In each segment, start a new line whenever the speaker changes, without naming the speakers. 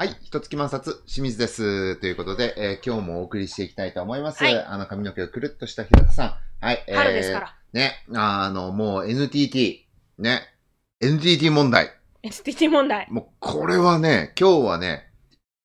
はい。一月満冊、清水です。ということで、えー、今日もお送りしていきたいと思います。はい、あの、髪の毛をくるっとした平田さん。はい。えー、春ですから。ね。あの、もう NTT。ね。NTT 問題。
NTT 問題。もう、
これはね、今日はね、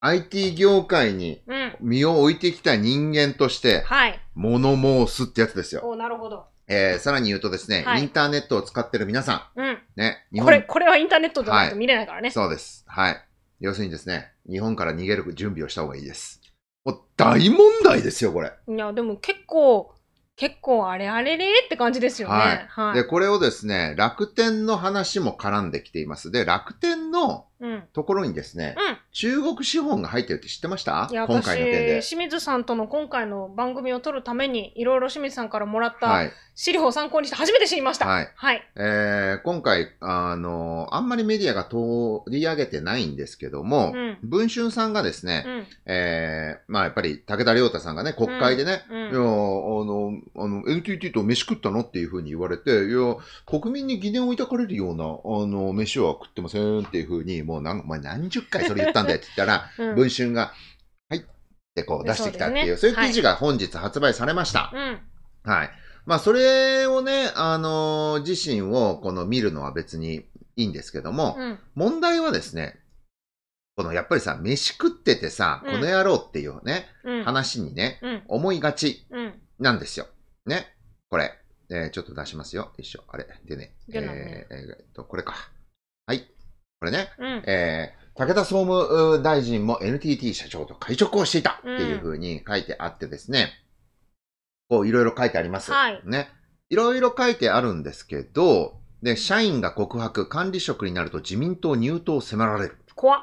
IT 業界に身を置いてきた人間として、はい。物申すってやつですよ。おなるほど。えー、さらに言うとですね、はい、インターネットを使ってる皆さん。うん。ね。これ、こ
れはインターネットじゃないと見れないからね。はい、そうで
す。はい。要するにですね、日本から逃げる準備をした方がいいです。もう大問題ですよ、これ。
いや、でも結構、結構あれあれれって感じですよね。はい。はい、で、
これをですね、楽天の話も絡んできています。で、楽天のところにですね、うん、中国資本が入ってるって知ってましたいや今回の件で。清
水さんとの今回の番組を撮るために、いろいろ清水さんからもらった資料を参考にして初めて知りました。はい。はい、
えー、今回、あの、あんまりメディアが取り上げてないんですけども、うん、文春さんがですね、うん、えー、まあやっぱり武田良太さんがね、国会でね、うん、いや、あの、あの、NTT と飯食ったのっていうふうに言われて、いや、国民に疑念を抱かれるような、あの、飯は食ってませんっていうふうに、もう何、お前何十回それ言ったんだよって言ったら、うん文春が、はいってこう出してきたっていう、そういう記事が本日発売されました。はい。まあ、それをね、あのー自身をこの見るのは別にいいんですけども、うん。問題はですね、このやっぱりさ、飯食っててさ、うんこの野郎っていうね、うん。話にね、うん。思いがちなんですよ。ね。これ。えーちょっと出しますよ。一緒。あれ。でね。えーえっと、これか。はい。これね、うん、えー、武田総務大臣も NTT 社長と会食をしていたっていうふうに書いてあってですね、こういろいろ書いてあります。はい。ね。いろいろ書いてあるんですけど、で、社員が告白、管理職になると自民党入党を迫られる。怖っ。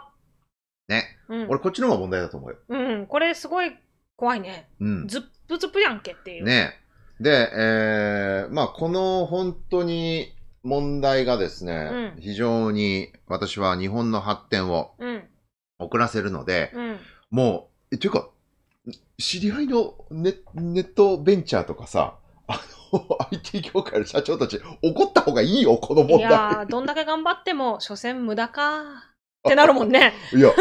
ね。うん、俺こっちの方が問題だと思うよ。
うん、これすごい怖いね。うん。ずっぷずっぷやんけっていう。ね。
で、えー、まあこの本当に、問題がですね、うん、非常に私は日本の発展を遅らせるので、うん、もう、というか、知り合いのネネットベンチャーとかさ、あの、IT 業界の社長たち、怒った方がいいよ、この問題。いや
どんだけ頑張っても、所詮無駄か。っ
てなるもんね。いや、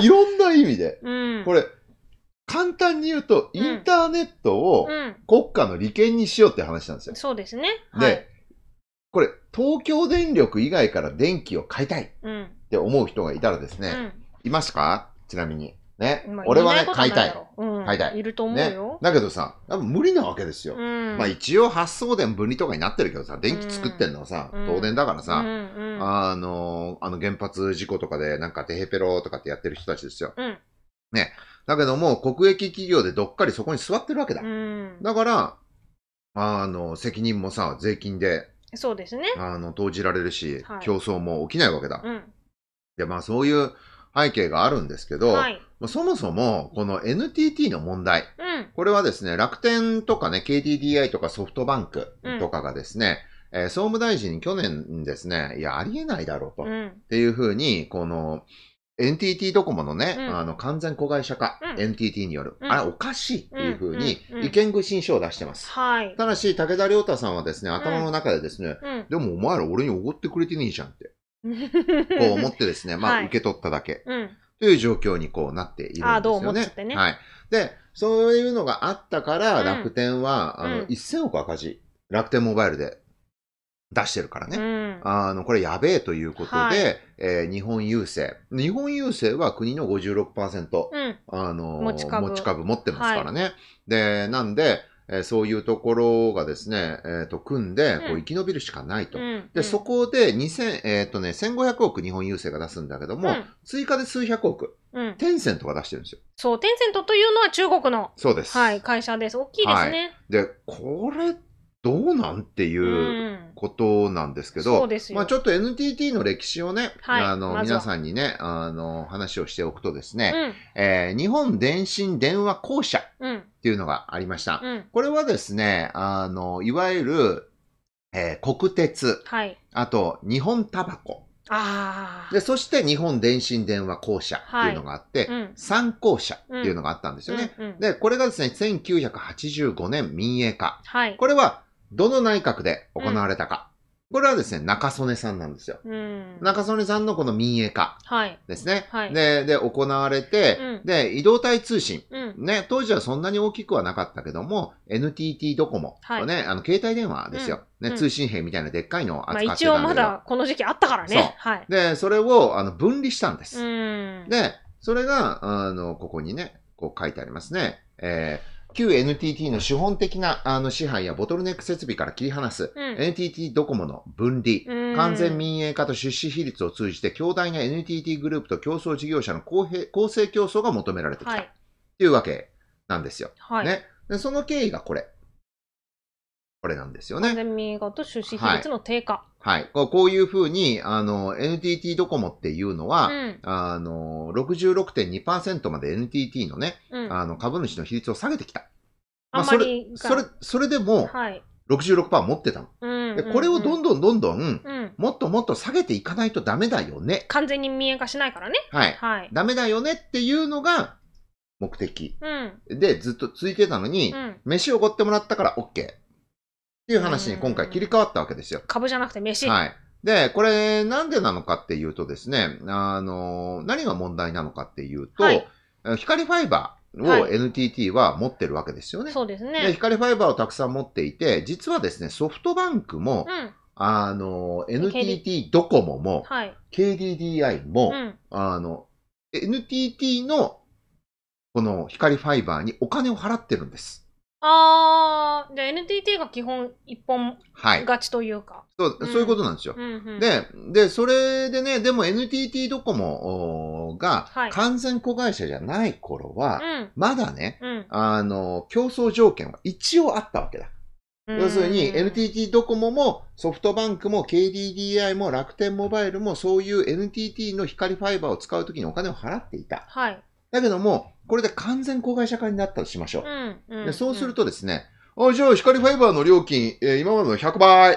いろんな意味で。うん、これ、簡単に言うと、インターネットを国家の利権にしようって話なんですよ。うん、そうですね。はい、で、東京電力以外から電気を買いたいって思う人がいたらですね、うん、いますかちなみに。ね。俺はね、買いたい。
買いたい。いると思うよ。ね、
だけどさ、多分無理なわけですよ。まあ一応発送電分離とかになってるけどさ、電気作ってんのはさ、東電だからさ、あの、あの原発事故とかでなんかテヘペロとかってやってる人たちですよ。ね。だけども、国益企業でどっかりそこに座ってるわけだ。だから、あの、責任もさ、税金でそうですね。あの、投じられるし、はい競争も起きないわけだ。うん。で、まあそういう背景があるんですけど、はい。まあそもそもこの NTT の問題、うん。これはですね、楽天とかね、KDDI とかソフトバンクとかがですね、えー総務大臣に去年ですね、いや、ありえないだろうと、うっていうふうに、この、NTT ドコモのね、うんあの、完全子会社化、うん NTT による、うんあれおかしいっていうふうに意見具申書を出してます。はい。ただし、武田良太さんはですね、頭の中でですね、うん。でもお前ら俺におごってくれてねえじゃんって、
こう思っ
てですね、まあ、受け取っただけうん。という状況にこうなっているんですよね。ああ、どう思っってねはい。で、そういうのがあったから、楽天は、あの、1000億赤字、楽天モバイルで出してるからね。うんあの、これやべえということで、はい、えー、日本郵政。日本郵政は国の56%、うん、あの持ち株、持ち株持ってますからね。はい、で、なんで、えー、そういうところがですね、えーと、組んで、こう生き延びるしかないと。うん、で、そこで2000、えっ、ー、とね、1500億日本郵政が出すんだけども、うん、追加で数百億、うん、テンセントが出してるんですよ。
そう、テンセントというのは中国の。そうです。はい、会社です。
大きいですね。はい、
で、これって、どうなんっていうことなんですけど、うん、まあちょっと NTT の歴史をね、はい、あの、皆さんにね、あの、話をしておくとですね、うん、えー、日本電信電話公社っていうのがありました。うん、これはですね、あの、いわゆる、えー、国鉄、はい、あと、日本タバコ。
あ
で、そして日本電信電話公社っていうのがあって、はいうん、三公社っていうのがあったんですよね、うんうんで、これがですね、1985年民営化。はい、これはどの内閣で行われたか。これはですね、中曽根さんなんですよ。うん、中曽根さんのこの民営化ですね。はいでで、行われて、うん、で、移動体通信、うん、ね、当時はそんなに大きくはなかったけども、NTT ドコモ、はい、ね、あの、携帯電話ですよ。ね、通信兵みたいなでっかいのを扱ってたんだけど、まあ、一応まだ
この時期あったからね。はい、
で、それをあの分離したんです。う
ん。
で、それが、あの、ここにね、こう書いてありますね。えー旧 NTT の資本的なあの支配やボトルネック設備から切り離す、うん、NTT ドコモの分離、完全民営化と出資比率を通じて、強大な NTT グループと競争事業者の公平公正競争が求められてきた、はい、っていうわけなんですよ。はい、ね、でその経緯がこれ。これなんですよね。完
全民営化と出資比率の低下。
はい。はい、こういうふうに、あの、NTT ドコモっていうのは、うん、あの、66.2%まで NTT のね、うん、あの、株主の比率を下げてきた。まあ、それ、それ、それでも、はい、66%持ってたの、うんうんうん、これをどんどんどんどん、うん、もっともっと下げていかないとダメだよね。
完全に民営化しないからね。はい。はい、
ダメだよねっていうのが目的。うん、で、ずっと続いてたのに、うん、飯をおごってもらったから OK。ていう話に今回切り替わったわけですよ。
株じゃなくて飯。は
い。で、これなんでなのかっていうとですね、あの、何が問題なのかっていうと、はい、光ファイバー、を NTT は持ってるわけですよね。はい、そうですねで。光ファイバーをたくさん持っていて、実はですね、ソフトバンクも、うん、あの、NTT ドコモも、KDDI も、うん、あの、NTT のこの光ファイバーにお金を払ってるんです。
ああ、NTT が基本一本勝ちというか。はい、
そう、うん、そういうことなんですよ、うんうん、で、で、それでね、でも NTT ドコモが完全子会社じゃない頃は、はい、まだね、うん、あの、競争条件は一応あったわけだ。
要するに
NTT ドコモもソフトバンクも KDDI も楽天モバイルもそういう NTT の光ファイバーを使うときにお金を払っていた。はい。だけども、これで完全子会社化になったとしましょう。う
んうん、でそ
うするとですね、あ、じゃあ光ファイバーの料金、えー、今までの100倍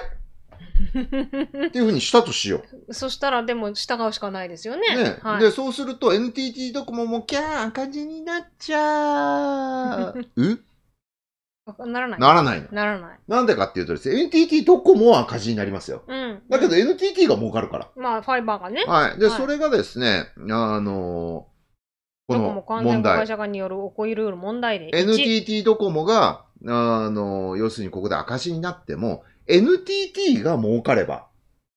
っていうふうにしたとしよ
う。そしたら、でも従うしかないですよね。ねはい、で、
そうすると NTT ドコモもキャー赤字になっちゃう。う ならない。ならないの。ならない。なんでかっていうとですね、NTT ドコモは赤字になりますよ。うん。だけど NTT が儲かるから。
まあ、ファイバーがね。はい。で、はい、それ
がですね、あのーこの問題。会社
による起こりうル問題で。NTT
ドコモが、あの、要するにここで赤字になっても、NTT が儲かれば、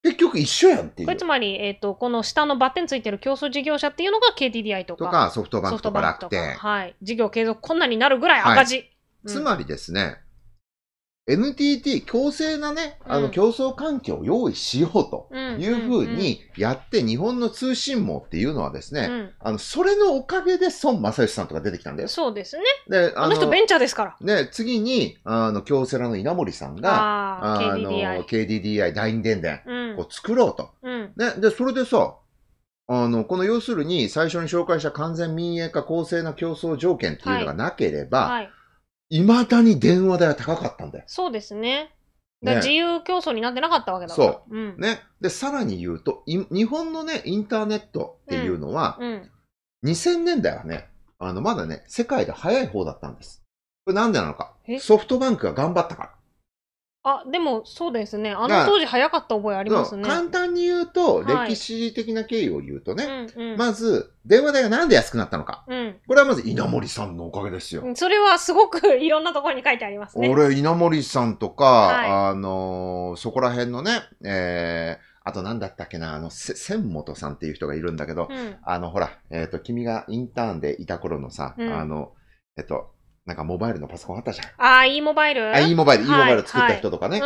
結局一緒やんっていう。これつ
まり、えっ、ー、と、この下のバッテンついてる競争事業者っていうのが KDDI とか。とかソフトバンクとか楽天。はい。事業継続困難になるぐらい赤字。はいうん、つま
りですね、NTT 強制なね、あの競争環境を用意しようというふうにやって、日本の通信網っていうのはですね、うん、あの、それのおかげで孫正義さんとか出てきたんだよ。そうですね。で、あの人ベンチャーですから。ね、次に、あの、京セラの稲森さんが、あの、KDDI 第二電電を作ろうと、うん、ね、で、それでさ、あの、この要するに最初に紹介した完全民営化公正な競争条件っていうのがなければ、はいはいいまだに電話代は高かったんだよ。
そうですね。だ自由競争になってなかったわけだから。そう。う
ん、ね。で、さらに言うと、日本のね、インターネットっていうのは、うんうん、2000年代はね、あの、まだね、世界で早い方だったんです。これなんでなのか。ソフトバンクが頑張ったから。
あ、でもそうですね。あの当時早かった覚えありますね。簡単
に言うと、歴史的な経緯を言うとね、うんうん、まず、電話代がなんで安くなったのか、うん。これはまず稲森さんのおかげですよ。
それはすごくいろんなところに書いてありますね。俺、稲
森さんとか、はい、あのー、そこら辺のね、えー、あと何だったっけな、あの、千本さんっていう人がいるんだけど、うん、あの、ほら、えっ、ー、と、君がインターンでいた頃のさ、うん、あの、えっ、ー、と、なんかモバイルのパソコンあったじゃん。
ああ、e モバイルあ、e モバイル、はい、e モバイル作った人とかね。ええ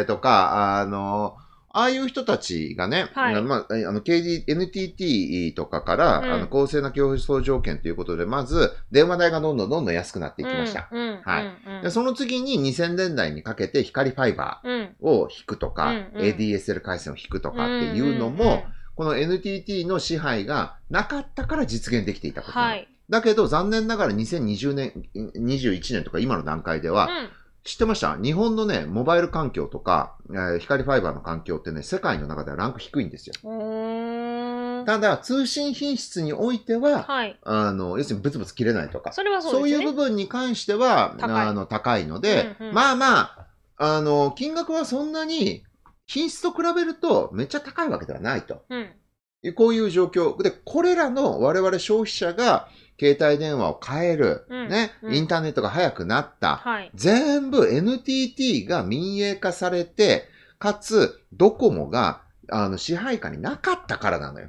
ー、
とか、あの、ああいう人たちがね、はい、あのまあ、あの、KD、NTT とかから、うん、あの、公正な競争条件ということで、まず、電話代がどんどんどんどん安くなっていきました。うんうん、はい、うんうん、で。その次に2000年代にかけて光ファイバーを引くとか、うん ADSL 回線を引くとかっていうのも、うんうんうん、この NTT の支配がなかったから実現できていたこと。はい。だけど、残念ながら2020年、21年とか今の段階では、うん知ってました日本のね、モバイル環境とか、えー、光ファイバーの環境ってね、世界の中ではランク低いんです
よ。ただ、
通信品質においては、はい、あの、要するにブツブツ切れないとか、それはそう、ね、そういう部分に関しては、あの、高いので、うんうん、まあまあ、あの、金額はそんなに、品質と比べるとめっちゃ高いわけではないと。うん、こういう状況。で、これらの我々消費者が、携帯電話を変える、うん、ね、うん、インターネットが早くなった、はい、全部 NTT が民営化されて、かつ、ドコモが、あの、支配下になかったからなのよ。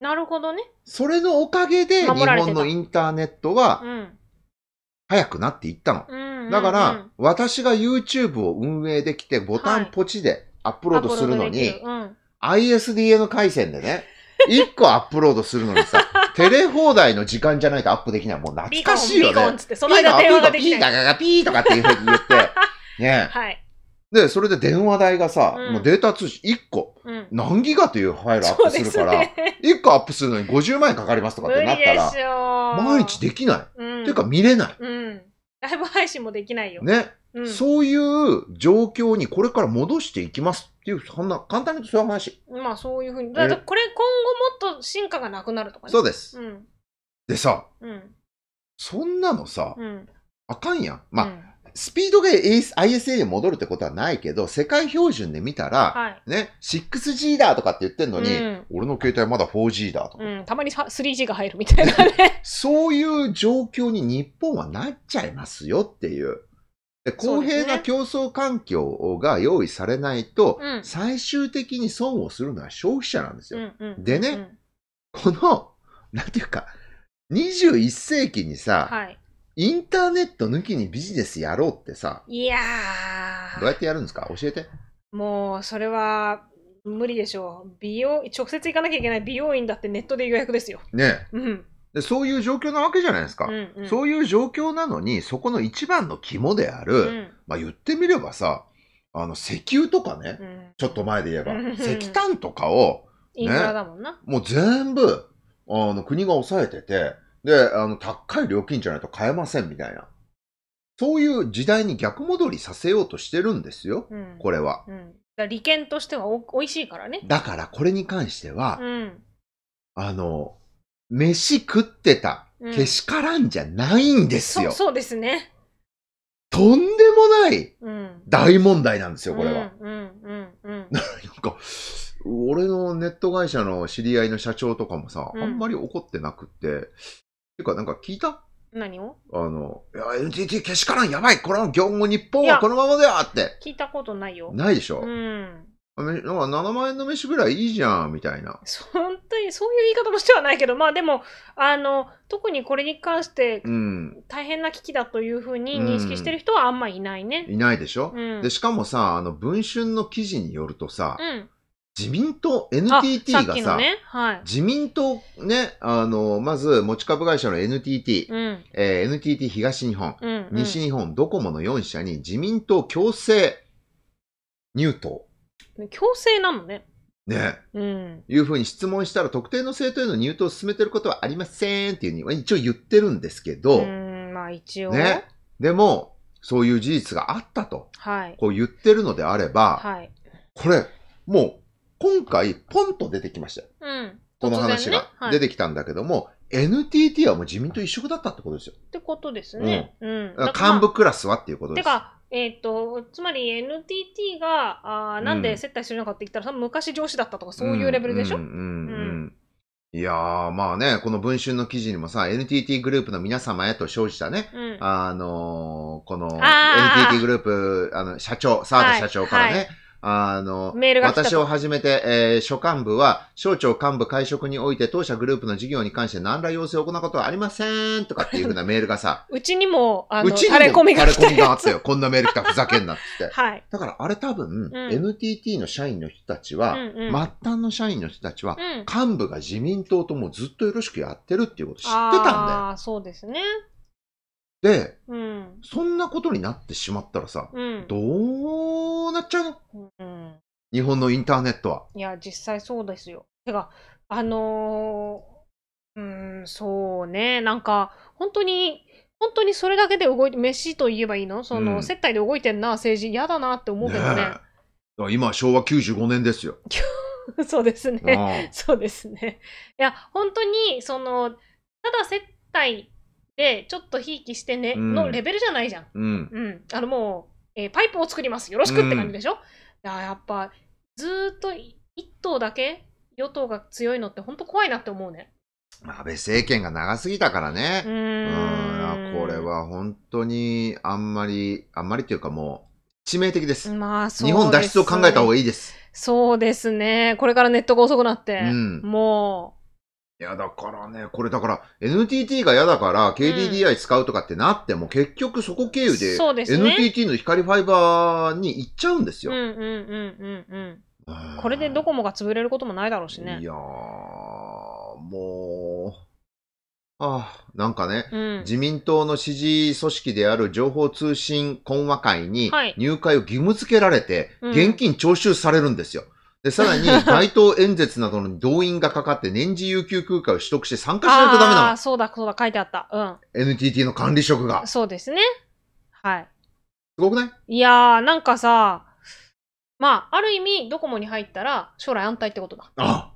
なるほどね。それの
おかげで、日本の
インターネットは、早くなっていったの。うんうんうん、だから、私が YouTube を運営できて、ボタンポチでアップロードするのに、
は
いうん、ISDN 回線でね、1個アップロードするのにさ、テレ放題の時間じゃないとアップできない。もう懐かしいよね。ピーコンつって、その間電話ができピーガガガピーとかっていうふうに言って、ね。はい。で、それで電話代がさ、うん、もうデータ通信1個、うん、何ギガというファイルアップするから、ね、1個アップするのに50万円かかりますとかってなったら、毎日できない。うん、っていうか見れない。
うん。ライブ配信もできないよ。ね。そ
ういう状況にこれから戻していきますっていう、そんな、簡単にそういう話。
まあそういうふうに。だってこれ今後もっと進化がなくなるとかね。そうです。う
ん、でさ、うん、
そんなのさ、あかんやん。まあ、スピードが ISA に戻るってことはないけど、世界標準で見たら、はい、ね、6G だとかって言ってんのに、うん、俺の携帯まだ 4G だと
か、うん。たまに 3G が入
るみたいなね。そういう状況に日本はなっちゃいますよっていう。で公平な競争環境が用意されないと、ね最終的に損をするのは消費者なんですよ。うん
うんうん、でね、
この、なんていうか、21世紀にさ、はい、インターネット抜きにビジネスやろうってさ、いやどうやってやるんですか教えて。
もう、それは、無理でしょう。美容、直接行かなきゃいけない美容院だってネットで予約ですよ。
ね。うん。でそういう状況なわけじゃないですか、うんうん、そういう状況なのに、そこの一番の肝である、うん、まあ言ってみればさ、あの石油とかね、うん、ちょっと前で言えば、石炭とかを、ね、インフラだもんな。もう全部、あの国が抑えてて、で、あの、高い料金じゃないと買えませんみたいな。そういう時代に逆戻りさせようとしてるんですよ、うん、これは。う
ん、だ利権としてはおおいしいからね。だ
からこれに関しては、うん、あの、飯食ってた、うん、けしからんじゃないんですよ。そ
うですね。
とんでもない大問題なんですよ、これは。なんか、俺のネット会社の知り合いの社長とかもさ、あんまり怒ってなくって、ていうかなんか聞いた何をあの、いや、NTT けしからんやばいこれは業務日本はこのままだよって。
聞いたことないよ。ないでしょうん。
なんか7万円の飯ぐらいいいじゃん、みたいな。
本当に、そういう言い方もしてはないけど、まあでも、あの、特にこれに関して、大変な危機だというふうに認識してる人はあんまいないね。う
ん、いないでしょ、うん、で、しかもさ、あの、文春の記事によるとさ、うん、自民党、NTT がさ、ねはい、自民党ね、あの、まず持ち株会社の NTT、うん、えー、NTT 東日本、うんうん、西日本、ドコモの4社に自民党強制入党。
強制なのね。ねうん。
いうふうに質問したら特定の政党への入党を進めてることはありませんっていうには一応言ってるんですけど。う
ん、まあ一応。ね。
でも、そういう事実があったと。はい。こう言ってるのであれば。はい。これ、もう、今回、ポンと出てきました。
うん。この話が出
てきたんだけども、ねはい、NTT はもう自民党一色だったってことですよ。っ
てことですね。うん。うん、幹部
クラスはっていうことです。て
か、えっ、ー、と、つまり NTT が、あなんで接待してるのかって言ったら、うん、昔上司だったとかそういうレベルでしょ、うんうんうんう
んいやー、まあね、この文春の記事にもさ、NTT グループの皆様へと生じたね、うん、あのー、この NTT グループ、あの、社長、沢田社長からね、あの、メールが私をはじめて、えー、所幹部は、省庁幹部会食において当社グループの事業に関して何ら要請を行うことはありませんとかっていうふうなメールがさ。
うちにも、あの、うちにもタレコが
あったよ。こんなメール来たふざけんなって。はい。だからあれ多分、うん、NTT の社員の人たちは、うんうん、末端の社員の人たちは、うん、幹部が自民党ともずっとよろしくやってるっていうこと知ってたんだよ。
ああ、そうですね。で、うん、
そんなことになってしまったらさ、うん、どうなっちゃうの、うん、日本のインターネットは。
いや、実際そうですよ。てか、あのー、うん、そうね、なんか、本当に、本当にそれだけで動いて、飯と言えばいいのその、うん、接待で動いてんな、政治、嫌だなって思うけどね。ね
今、昭和95年ですよ。
そうですね。そうですね。いや、本当に、その、ただ接待で、ちょっとひいきしてね、のレベルじゃないじゃん。うん。うん。あのもう、えー、パイプを作ります。よろしくって感じでしょ、うん、やっぱ、ずっと一党だけ与党が強いのって本当怖いなって思うね。
安倍政権が長すぎたからね。うん。これは本当にあんまり、あんまりというかもう、致命的です。まあそう、ね、日本脱出を考えた方がいいです。
そうですね。これからネットが遅くなって、うん、もう、
いや、だからね、これだから、NTT が嫌だから、KDDI 使うとかってなっても、結局そこ経由で、NTT の光ファイバーに行っちゃうんですよ。うん
うんうんうんうん。
これでドコモが潰れることもないだろうしね。い
やー、もう、ああ、なんかね、うん、自民党の支持組織である情報通信懇和会に入会を義務付けられて、現金徴収されるんですよ。はいで、さらに、街 頭演説などの動員がかかって年次有給休暇を取得して参加しないとダメなの。ああ、
そうだ、そうだ、書いてあった。うん。
NTT の管理職が。
そうですね。はい。すごくないいやー、なんかさ、まあ、ある意味、ドコモに入ったら、将来安泰ってことだ。
ああ。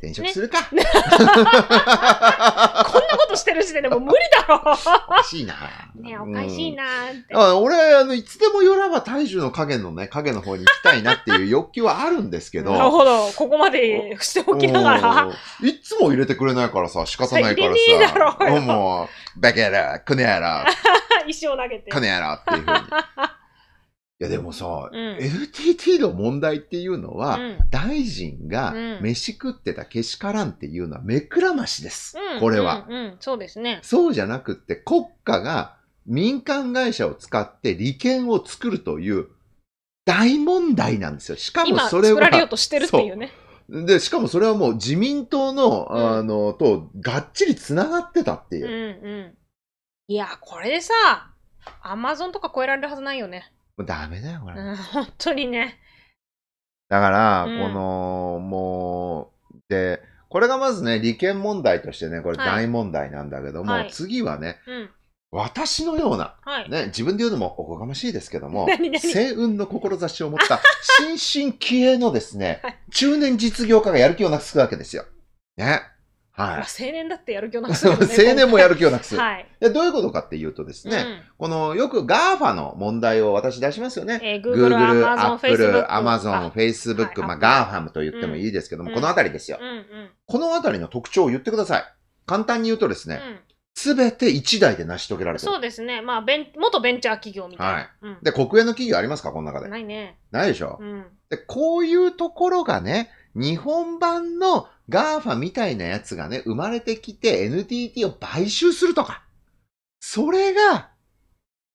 転職するか。ね、こんな
ことしてる時点でもう無理だろ。おかしいな。ねおかしいな
うん、俺、あの、いつでもよらば大樹の影のね、影の方に行きたいなっていう欲求はあるんですけど。なるほ
ど。ここまでしておきながら。
いつも入れてくれないからさ、仕方ないからさ。いいだろうよ。もう、バケやら、このやら。
石を投げて。クネ
野っていうふうに。いやでもさ、うん、LTT の問題っていうのは、うん、大臣が飯食ってたけしからんっていうのは目くらましです。うん、これは、うん、
うん、そうですね。
そうじゃなくって国家が民間会社を使って利権を作るという大問題なんですよ。しかもそれは。今作られようとしてるっていうね。うで、しかもそれはもう自民党の、あの、と、がっちり繋がってたってい
う。うんうん。いや、これでさ、アマゾンとか超えられるはずないよね。
もうダメだよ、
これ。本当にね。
だから、この、うん、もう、で、これがまずね、利権問題としてね、これ大問題なんだけども、はい、次はね、私のような、はい、ね、自分で言うのもおこがましいですけども、星雲の志を持った 新進気鋭のですね、中年実業家がやる気をなくすわけですよ。ね。はい。
青年だってやる気
をなくす、ね、青年もや
る気をなくす。はい。どういうことかっていうとですね、うん、この、よく GAFA の問題を私出しますよね。えー、Google、Google Apple、Amazon、Facebook、まあ、GAFAM と言ってもいいですけども、うん、このあたりですよ。うんうん、このあたりの特徴を言ってください。簡単に言うとですね、すべて一台で成し遂げられてる。そう
ですね。まあ、ベン元ベンチャー企業み
たいな。はい。うん、で、国営の企業ありますかこの中で。ないね。ないでしょ。うん、で、こういうところがね、日本版のガーファみたいなやつがね、生まれてきて NTT を買収するとか。それが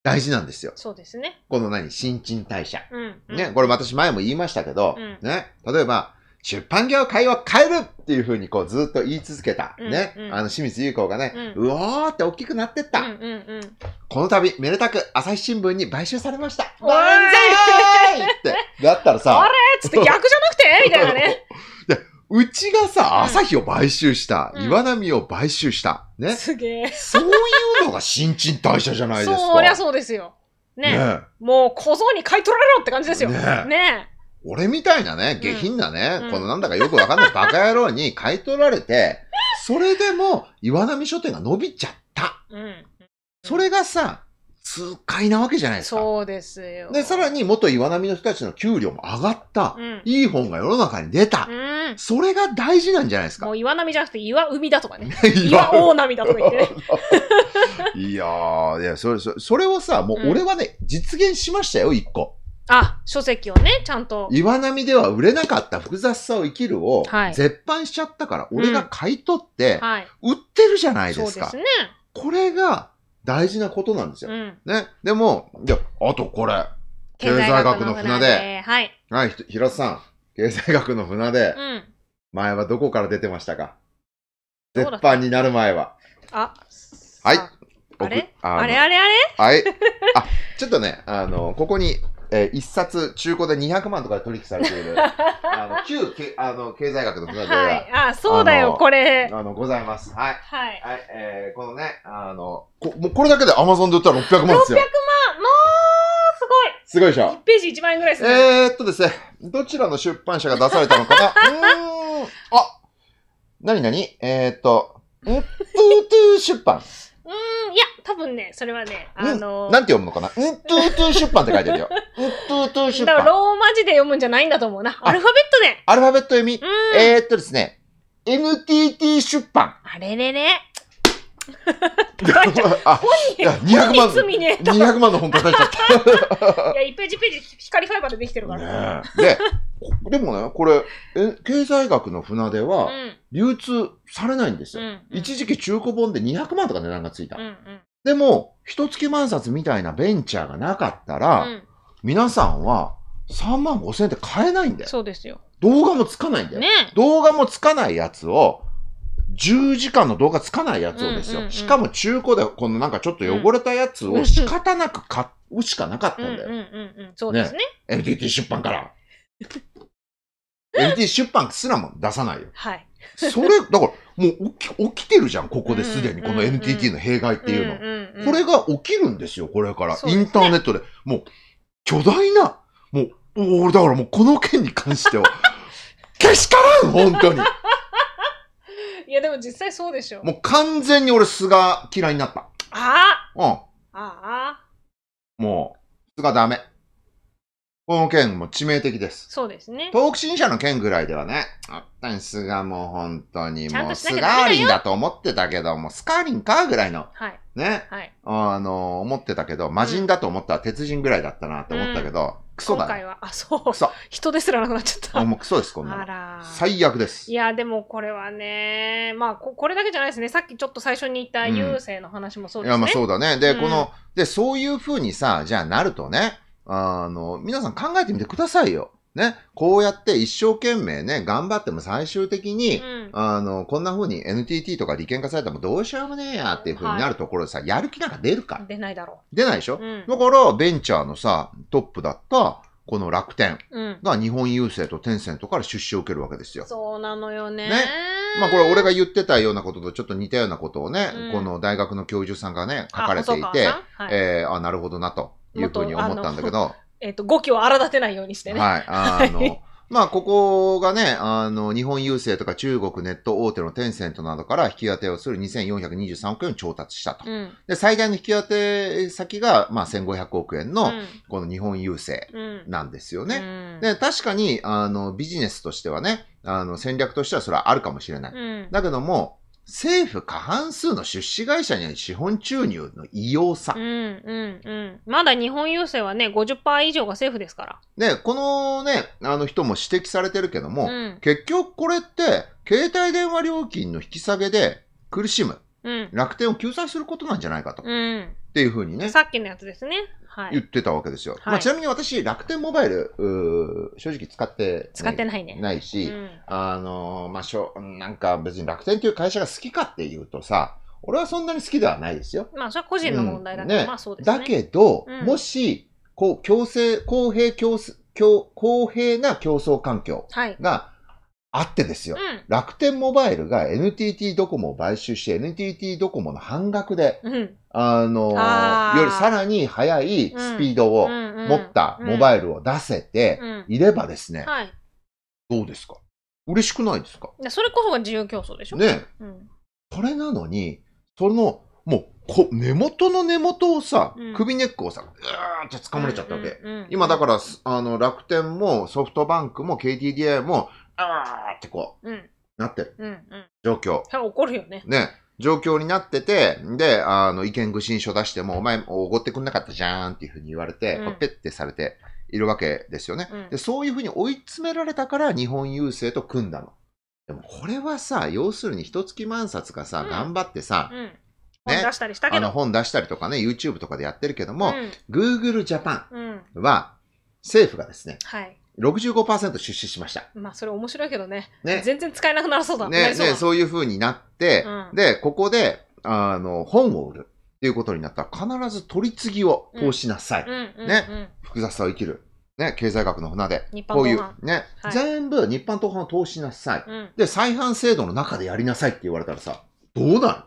大事なんですよ。そうですね。この何新陳代謝。うん、うん、ね、これ私前も言いましたけど、うん、ね、例えば、出版業界を変えるっていうふうにこうずっと言い続けた、ね、うんうん、あの清水優子がね、うん、うおーって大きくなってった。うんうんうん、この度、めでたく朝日新聞に買収されました。万歳って、だったらさ、あれっつって逆じゃなくてみたいなね。うちがさ、朝日を買収した、うん、岩波を買収した、ね。すげえ。そういうのが新陳代謝じゃないですか。そりゃ
そうですよ。ねねもう小僧に買い取られろって感じですよ。ねね
俺みたいなね、下品なね、うん、このなんだかよくわかんないバカ野郎に買い取られて、それでも岩波書店が伸びちゃった。うん、それがさ、痛快なわけじゃないですか。
そうですよ。で、さ
らに元岩波の人たちの給料も上がった。うん、いい本が世の中に出た、うん。それが大事なんじゃないですか。
もう岩波じゃなくて岩海だとかね。岩大波だとか言ってね。
いやー、いや、それ、それをさ、もう俺はね、うん、実現しましたよ、一個。
あ、書籍をね、ちゃんと。
岩波では売れなかった複雑さを生きるを、はい、絶版しちゃったから、俺が買い取って、はい、売ってるじゃないですか。そうですね。これが、大事なことなんですよ。うん、ね。でも、いや、あとこれ、経済学の船で、はい。はい、平田さん、経済学の船で、うん、前はどこから出てましたか絶版になる前は。あ、はい。あれあれあれあれはい。あ、ちょっとね、あの、ここにえー、一冊中古で200万とかで取引されている
あの
旧けあの経済学の本で、はい、あそうだよこれあのございますはい、はいはいえー、このねあのこもうこれだけでアマゾンで売ったら600万ですよ600万もうすごいすごいでしょ1ペ
ージ1万円ぐらいする、ね、
えー、っとですねどちらの出版社が出されたのかな
うんあ
なになにえー、っとんトゥートゥー出版
いや、多分ね、それはね、あのー、なん
て読むのかな うんドウッド出版って書いてるよ。うんドウッド出版。だから
ローマ字で読むんじゃないんだと思うな。アルファベットで。
アルファベット読み。えー、っとですね、NTT 出版。
あれれれ。
あいや200万罪ね200万の本叩いちゃったいや
1ページページ光ファイバーでできてるから
ねででもねこれえ経済学の船出は流通されないんですよ、うん、一時期中古本で200万とか値段がついた、うんうん、でも一月万冊みたいなベンチャーがなかったら、うん、皆さんは3万5千円って買えないんだよそうですよ動画もつかないんだよ、ね、動画もつかないやつを10時間の動画つかないやつをですよ。しかも中古で、このなんかちょっと汚れたやつを仕方なく買うしかなかったんだよ。そうですね。ね t t 出版から。n t t 出版すらも出さないよ。
はい。それ、
だから、もう起き起きてるじゃん、ここですでに、この NTT の弊害っていうの。これが起きるんですよ、これから。インターネットで。もう、巨大な、もう、俺、だからもうこの件に関しては、けしからん、本当に。
いや、でも実際そうでしょ。もう
完全に俺、菅嫌いになった。
ああうん。ああ
もう、菅ダメ。この件も致命的です。
そうですね。東
北新社の件ぐらいではね、あったに菅もう本当にもう、スガーだリンだと思ってたけど、もうスカーリンかぐらいの、はい。ね、はい。あの、思ってたけど、魔人だと思ったら鉄人ぐらいだったなって思ったけど、クソだ、ね、今回は、
あ、そう。人ですらなくなっちゃった。あも
うクソです、こんなあら。最悪です。
いや、でもこれはね、まあこ、これだけじゃないですね。さっきちょっと最初に言った郵政の話もそうですね。うん、いや、まあそうだね。で、うん、この、
で、そういうふうにさ、じゃあなるとね、あの、皆さん考えてみてくださいよ。ね、こうやって一生懸命ね、頑張っても最終的に、うん、あの、こんな風に NTT とか利権化されてもどうしようもねえやっていう風になるところでさ、はい、やる気なんか出るか出ないだろう。出ないでしょ、うん、だから、ベンチャーのさ、トップだった、この楽天が日本郵政とテンセントから出資を受けるわけですよ。
そうなのよね。ね。
まあこれ俺が言ってたようなこととちょっと似たようなことをね、うん、この大学の教授さんがね、書かれていて、はい、えー、あ、なるほどなというふうに思ったんだけど。
えっ、ー、と、語気を荒立てないようにしてね。はい。あの、
まあ、ここがね、あの、日本郵政とか中国ネット大手のテンセントなどから引き当てをする2423億円を調達したと。うん、で、最大の引き当て先が、まあ、1500億円の、この日本郵政なんですよね、うんうん、で、確かに、あの、ビジネスとしてはね、あの、戦略としてはそれはあるかもしれない。だけども、政府過半数の出資会社による資本注入の異様さ。うんう
んうん。まだ日本郵政はね、50%以上が政府ですか
ら。ね、このね、あの人も指摘されてるけども、うん、結局これって、携帯電話料金の引き下げで苦しむ。うん、楽天を救済することなんじゃないかと。う
ん、っ
ていうふうにね。さ
っきのやつですね。言って
たわけですよ。はいまあ、ちなみに私、楽天モバイル、正直使って使ってないね。ないし、うん、あの、まあ、しょ、なんか別に楽天という会社が好きかっていうとさ、俺はそんなに好きではないですよ。
まあ、それは個人の問題だから、うんね、まあそうですね。だけ
ど、うん、もし、こう、強制、公平、公公平な競争環境が、はいあってですよ、うん、楽天モバイルが NTT ドコモを買収して NTT ドコモの半額で、うん、あのよりさらに速いスピードを持ったモバイルを出せていればですね、はい、どうですか嬉しくないですか
それこそが自由競争でしょね、うん、
それなのに、その、もうこ、根元の根元をさ、首根っこをさ、うーって掴まれちゃったわけ。今だから、あの、楽天もソフトバンクも KTDI もあーってこう、なってる。うんうん。状況。多
分怒るよね。ね。
状況になってて、で、あの、意見具申書出しても、お前、おごってくんなかったじゃんっていうふうに言われて、ペッてされているわけですよね、で。そういうふうに追い詰められたから、日本郵政と組んだの。でも、これはさ、要するに、一月万冊がさ、頑張ってさ、うんね、本出したりしたけど。あの、本出したりとかね、YouTube とかでやってるけども、Google Japan は、政府がですね、はい、65%出資しました。
まあ、それ面白いけどね。ね。全然使えなくなるそうだ。ね、ね、そ
ういう風になって、うん、で、ここで、あの、本を売るっていうことになったら、必ず取り次ぎを通しなさい。うん、ね、うん、複雑さを生きる。ね、経済学の船で、こういう、ね、はい、全部日版投版を通しなさい、で、再販制度の中でやりなさいって言われたらさ、どうなる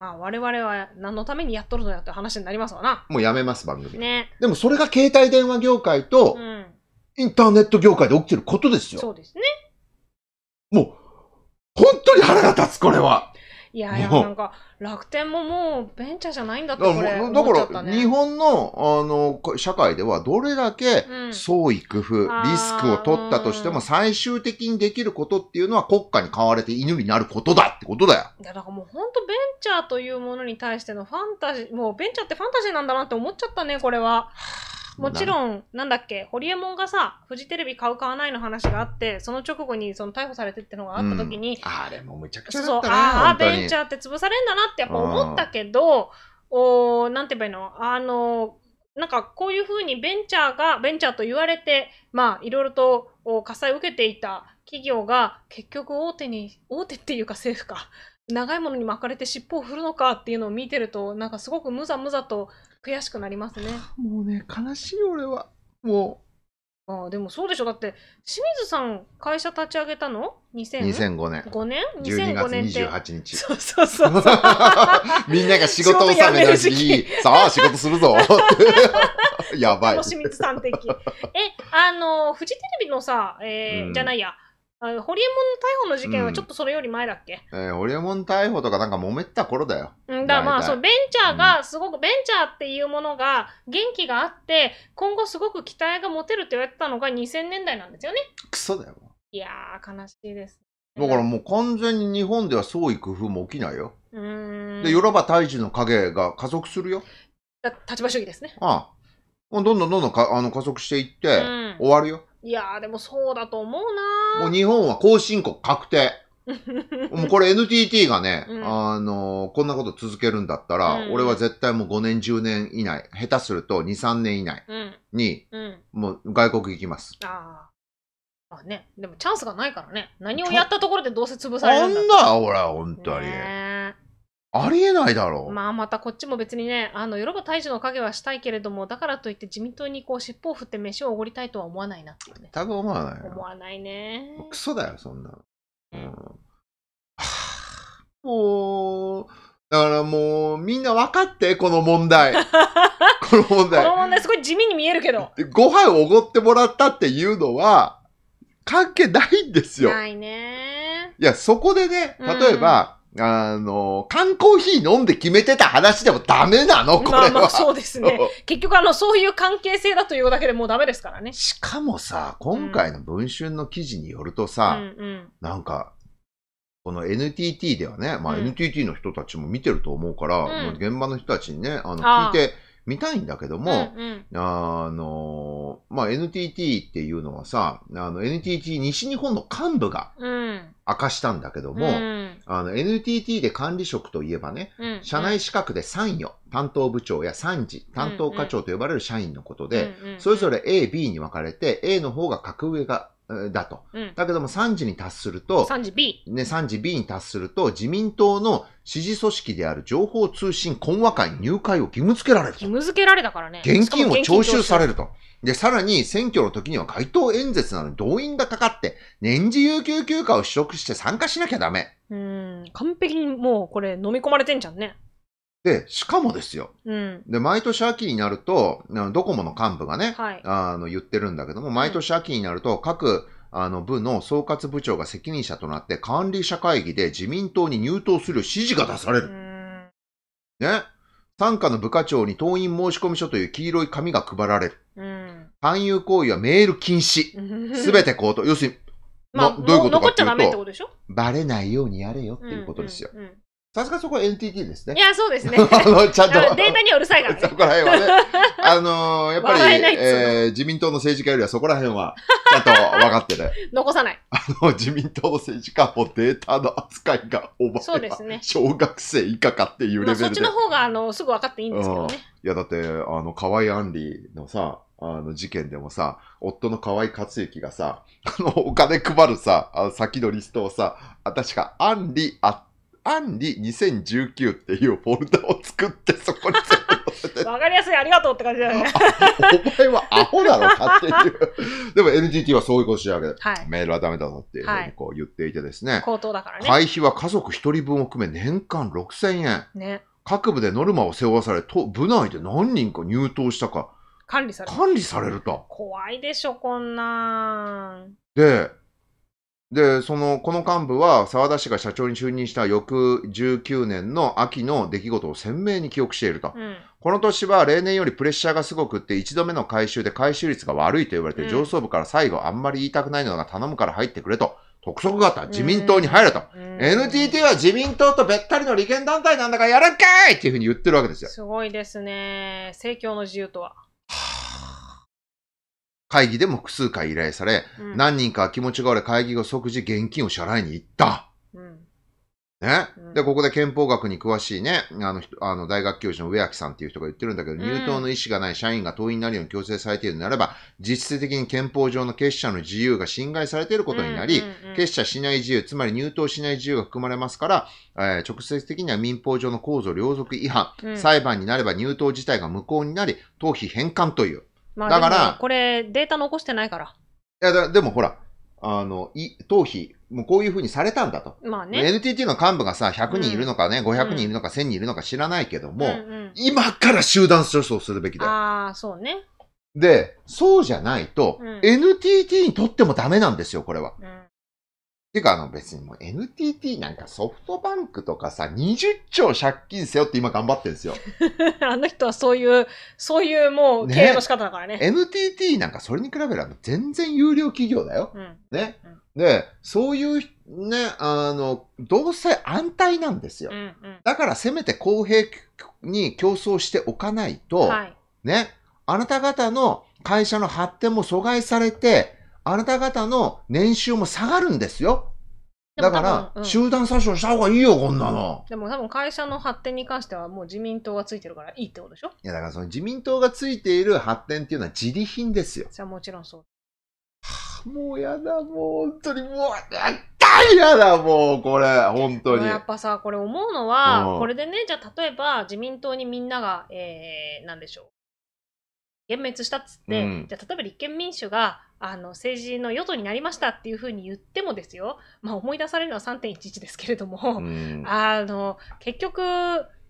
まあ、我々は何のためにやっとるのやって話になりますわな。
もうやめます、番組。ね。でもそれが携帯電話業界と、うんインターネット業界で起きてることですよ。そうですね。もう、本当に腹が立つ、これは。
いやいや、なんか、楽天ももうベンチャーじゃないんだって、これ。だ
から、日本の、あの、社会では、どれだけ、創意工夫、うん、リスクを取ったとしても、最終的にできることっていうのは、国家に買われて犬になることだってことだよ。
いや、だからもう本当ベン
チャーというものに対してのファンタジー、もうベンチャーってファンタジーなんだなって思っちゃったね、これは。もちろん、なんだっけ、ホリエモンがさ、フジテレビ買う買わないの話があって、その直後にその逮捕されてってのがあった時に、うん、あれもむちゃくちゃだったなああ、ベンチャーって潰されんだなってやっぱ思ったけど、おなんて言えばいいのあの、なんかこういうふうにベンチャーが、ベンチャーと言われて、まあいろいろと火災を受けていた企業が結局大手に、大手っていうか政府か、長いものに巻かれて尻尾を振るのかっていうのを見てるとなんかすごくむざむざと悔しくなりますねもうね悲しい俺はもうあでもそうでしょだって清水さん会社立ち上げたの2005年5年12月28日そうそうそう
みんなが仕事納めだし さあ仕事するぞ やばい清水さん的え
あのフジテレビのさ、えー、うん、じゃないやあホリエモンの逮捕の事件はちょっとそれより前だっけ、
えー、ホリエモン逮捕とかなんか揉めた頃だよ。うん、だからまあ、そう、ベン
チャーが、すごく、ベンチャーっていうものが、元気があって、今後すごく期待が持てるって言われてたのが2000年代なんですよね。クソだよ。いやー、悲しいです。
だからもう完全に日本では創意工夫も起きないよ。
うん。で、ヨロ
バ大治の影が加速するよ。
立場主義ですね。
ああ。もうどんどんどんどんかあの加速していって、うん終わるよ。
いやー、でもそうだと思うなも
う日本は後進国確定。
もうこれ
NTT がね、うんあのこんなこと続けるんだったら、うん俺は絶対もう5年、10年以内、下手すると2、3年以内に、うん。もう外国行きます。
あーまあね、でもチャンスがないからね。何をやったところでどうせ潰されあるんんだ。ら、
ほ本当に。ねありえないだろう。ま
あまたこっちも別にね、あの、ヨロバ大樹の影はしたいけれども、だからといって自民党にこう尻尾を振って飯をおごりたいとは思わないなっていう
ね。全く思わない。思
わないね。
クソだよ、そんなの。うん。
も
う、だからもう、みんな分かって、この問題。この問題。この
問題すごい地味に見えるけど。
ご飯をおごってもらったっていうのは、関係ないんですよ。な
いね。
いや、そこでね、例えば、うんあの、缶コーヒー飲んで決めてた話でもダメなのこれは。まあまあそうですね。
結局あの、そういう関係性だというだけでもうダメですからね。しかもさ、
今回の文春の記事によるとさ、うんなんか、この NTT ではね、まあ、NTT の人たちも見てると思うから、うん、現場の人たちにね、あの、聞いてみたいんだけども、うんうん、あの、まあ、NTT っていうのはさ、あの、NTT 西日本の幹部が明かしたんだけども、うんあの、NTT で管理職といえばね、
うん、社内資
格で参与、担当部長や参事、担当課長と呼ばれる社員のことで、うんうん、それぞれ A、B に分かれて、A の方が格上がだと、うん。だけども3時に達すると、3時 B。ね、3時 B に達すると、自民党の支持組織である情報通信懇和会入会を義務付けられる義
務付けられたからね。現金を徴収される
と。で、さらに選挙の時には街頭演説などに動員がかかって、年次有給休暇を取得して参加しなきゃダメ。
うん、完璧にもうこれ飲み込まれてんじゃんね。
で、しかもですよ。うん、で、毎年秋になると、ドコモの幹部がね、はい、あの言ってるんだけども、毎年秋になると、各、あの部の総括部長が責任者となって管理者会議で自民党に入党する指示が出される。ね。参加の部課長に党員申込書という黄色い紙が配られる。うん、勧誘行為はメール禁止。すべて行動。要するに、
まあ、ど
ういうことかっていうと、とバレないようにやれよっていうことですよ。うんうんうんさすがそこは NTT ですね。いや、そ
うですね。あの、ちゃんと。データにはうるさいから、ね。そこら辺はね。
あのー、やっぱり、えー、自民党の政治家よりはそこら辺は、ちゃんと分かってね。
残さない。あ
の、自民党の政治家もデータの扱いがおばそうですね。小学生以下かっていうレベルで。まあ、そっちの方
が、あの、すぐ分かっていいんですけどね。
うん、いや、だって、あの、河合安里のさ、あの事件でもさ、夫の河合克行がさ、あの、お金配るさ、あの先のリストをさ、確か、ア里あって、アンリ2019っていうフォルダを作って、そこに
わかりやすい、ありがとうって感じだよね。
お前はアホなのかっていう。でも n g t はそういうことしてるわけで、はい、メールはダメだぞっていうふうにこう言っていてですね。
高騰だからね。会
費は家族一人分を含め年間6000円。ね。各部でノルマを背負わされ、と部内で何人か入党したか。管理される。管理されると。
怖いでしょ、こんなん。
で、で、その、この幹部は、沢田氏が社長に就任した翌19年の秋の出来事を鮮明に記憶していると。うん、この年は例年よりプレッシャーがすごくって、1度目の回収で回収率が悪いと言われて、うん、上層部から最後あんまり言いたくないのが頼むから入ってくれと。督促があった。自民党に入れと。NTT は自民党とべったりの利権団体なんだからやるかいっていうふうに言ってるわけですよ。す
ごいですね。政教の自由とは。
会議でも複数回依頼され、うん、何人か気持ちが悪い会議後即時現金を支払いに行った。うん、ね、うん、で、ここで憲法学に詳しいね、あの、あの大学教授の上明さんっていう人が言ってるんだけど、入党の意思がない社員が党員になるように強制されているならば、実質的に憲法上の結社の自由が侵害されていることになり、結社しない自由、つまり入党しない自由が含まれますから、えー、直接的には民法上の構造両属違反、裁判になれば入党自体が無効になり、党費返還という。
まあ、だからこれデータ残してないから。
いやでもほら、あの、い、頭皮、もうこういうふうにされたんだと。まあね。NTT の幹部がさ、100人いるのかね、うん、500人いるのか、1000人いるのか知らないけども、うんう
ん、今か
ら集団訴訟するべきだよ。
ああ、そうね。
で、そうじゃないと、うん、NTT にとってもダメなんですよ、これは。うんてか、あの別にもう NTT なんかソフトバンクとかさ、20兆借金せよって今頑張ってるんですよ。
あの人はそういう、そういうもう経営の仕方だから
ね。ね
NTT なんかそれに比べれば全然有料企業だよ。うん、ね、うん、で、そういうね、あの、どうせ安泰なんですよ。うんうん、だからせめて公平に競争しておかないと、はい、ね、あなた方の会社の発展も阻害されて、あなた方の年収も下がるんですよ。だから、うん、集団殺傷した方がいいよ、こんなの。
でも多分会社の発展に関してはもう自民党がついてるからいいってことでしょ
いや、だからその自民党がついている発展っていうのは自利品ですよ。じゃあもちろんそう。
はあ、もう
やだ、もう本
当にもう、やっ
たやだ、もうこれ、本当に。やっ
ぱさ、これ思うのは、うん、これでね、じゃあ例えば自民党にみんなが、えー、なんでしょう。幻滅したっつって、うん、じゃあ例えば立憲民主が、あの、政治の与党になりましたっていうふうに言ってもですよ、まあ思い出されるのは3.11ですけれども、うん、あの、結局、